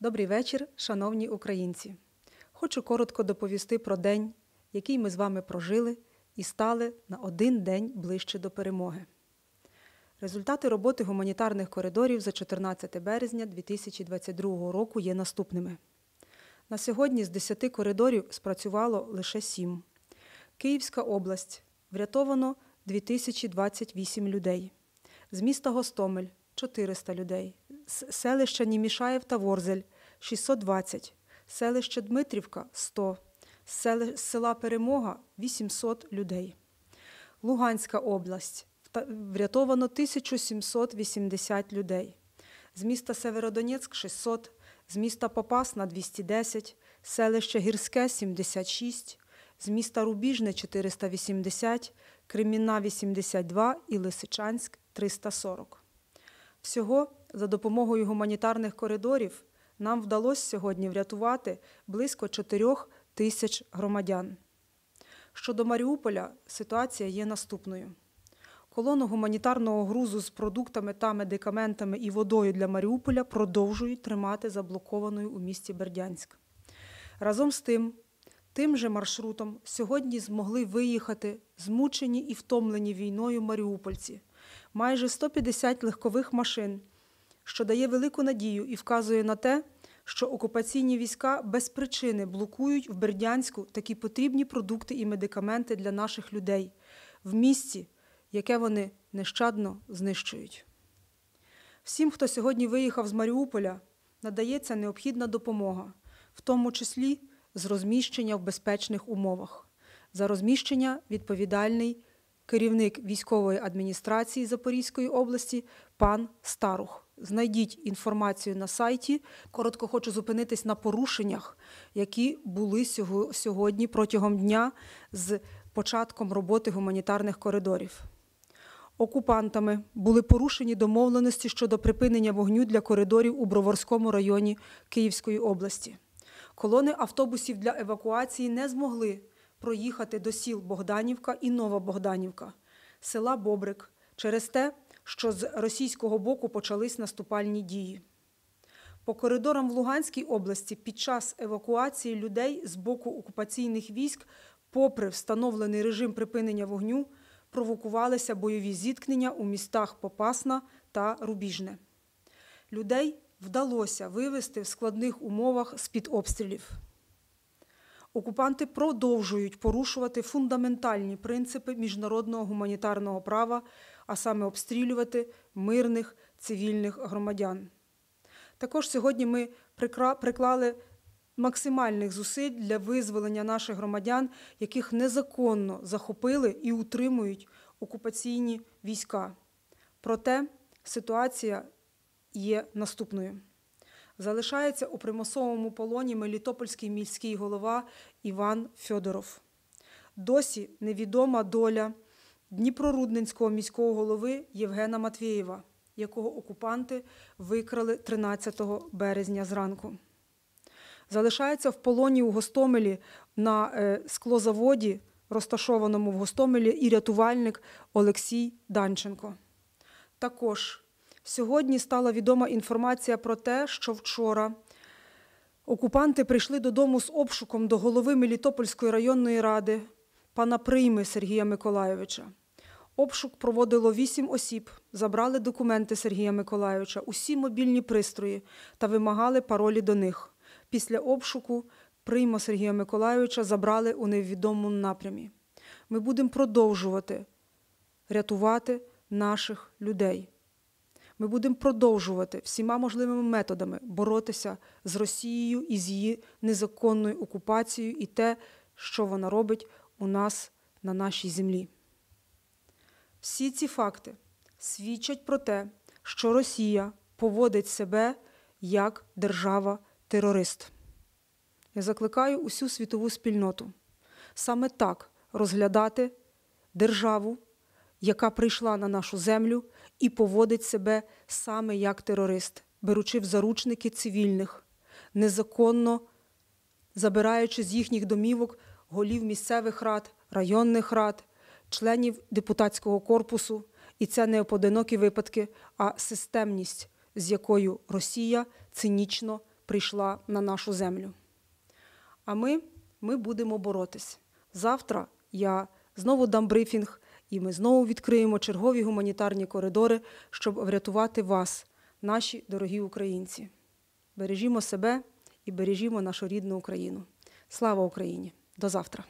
Добрий вечір, шановні українці. Хочу коротко доповісти про день, який ми з вами прожили і стали на один день ближче до перемоги. Результати роботи гуманітарних коридорів за 14 березня 2022 року є наступними. На сьогодні з 10 коридорів спрацювало лише 7. Київська область врятовано 2028 людей. З міста Гостомель 400 людей. Селище Німішаєв та Ворзель 620, селище Дмитрівка 100, з села Перемога 800 людей. Луганська область врятовано 1780 людей. З міста Северодонецьк 600, з міста Попасна 210, селище Гірське 76, з міста Рубіжне 480, Кремінна 82 і Лисичанськ 340. Всього за допомогою гуманітарних коридорів нам вдалося сьогодні врятувати близько 4 тисяч громадян. Щодо Маріуполя, ситуація є наступною. Колону гуманітарного грузу з продуктами та медикаментами і водою для Маріуполя продовжують тримати заблокованою у місті Бердянськ. Разом з тим, тим же маршрутом сьогодні змогли виїхати змучені і втомлені війною маріупольці, майже 150 легкових машин що дає велику надію і вказує на те, що окупаційні війська без причини блокують в Бердянську такі потрібні продукти і медикаменти для наших людей в місці, яке вони нещадно знищують. Всім, хто сьогодні виїхав з Маріуполя, надається необхідна допомога, в тому числі з розміщення в безпечних умовах. За розміщення відповідальний керівник військової адміністрації Запорізької області пан Старух. Знайдіть інформацію на сайті. Коротко хочу зупинитись на порушеннях, які були сьогодні протягом дня з початком роботи гуманітарних коридорів. Окупантами були порушені домовленості щодо припинення вогню для коридорів у Броварському районі Київської області. Колони автобусів для евакуації не змогли проїхати до сіл Богданівка і Новобогданівка, села Бобрик через те, що з російського боку почались наступальні дії. По коридорам в Луганській області під час евакуації людей з боку окупаційних військ, попри встановлений режим припинення вогню, провокувалися бойові зіткнення у містах Попасна та Рубіжне. Людей вдалося вивести в складних умовах з-під обстрілів. Окупанти продовжують порушувати фундаментальні принципи міжнародного гуманітарного права, а саме обстрілювати мирних цивільних громадян. Також сьогодні ми приклали максимальних зусиль для визволення наших громадян, яких незаконно захопили і утримують окупаційні війська. Проте ситуація є наступною залишається у примусовому полоні мелітопольський міський голова Іван Фьодоров. Досі невідома доля Дніпрорудненського міського голови Євгена Матвієва, якого окупанти викрали 13 березня зранку. Залишається в полоні у Гостомелі на е, склозаводі, розташованому в Гостомелі, і рятувальник Олексій Данченко. Також Сьогодні стала відома інформація про те, що вчора окупанти прийшли додому з обшуком до голови Мелітопольської районної ради пана Прийми Сергія Миколайовича. Обшук проводило вісім осіб, забрали документи Сергія Миколайовича, усі мобільні пристрої та вимагали паролі до них. Після обшуку прийма Сергія Миколайовича забрали у невідомому напрямі. Ми будемо продовжувати рятувати наших людей. Ми будемо продовжувати всіма можливими методами боротися з Росією і з її незаконною окупацією і те, що вона робить у нас на нашій землі. Всі ці факти свідчать про те, що Росія поводить себе як держава-терорист. Я закликаю усю світову спільноту саме так розглядати державу, яка прийшла на нашу землю і поводить себе саме як терорист, беручи в заручники цивільних, незаконно забираючи з їхніх домівок голів місцевих рад, районних рад, членів депутатського корпусу. І це не поодинокі випадки, а системність, з якою Росія цинічно прийшла на нашу землю. А ми, ми будемо боротись. Завтра я знову дам брифінг і ми знову відкриємо чергові гуманітарні коридори, щоб врятувати вас, наші дорогі українці. Бережімо себе і бережімо нашу рідну Україну. Слава Україні! До завтра!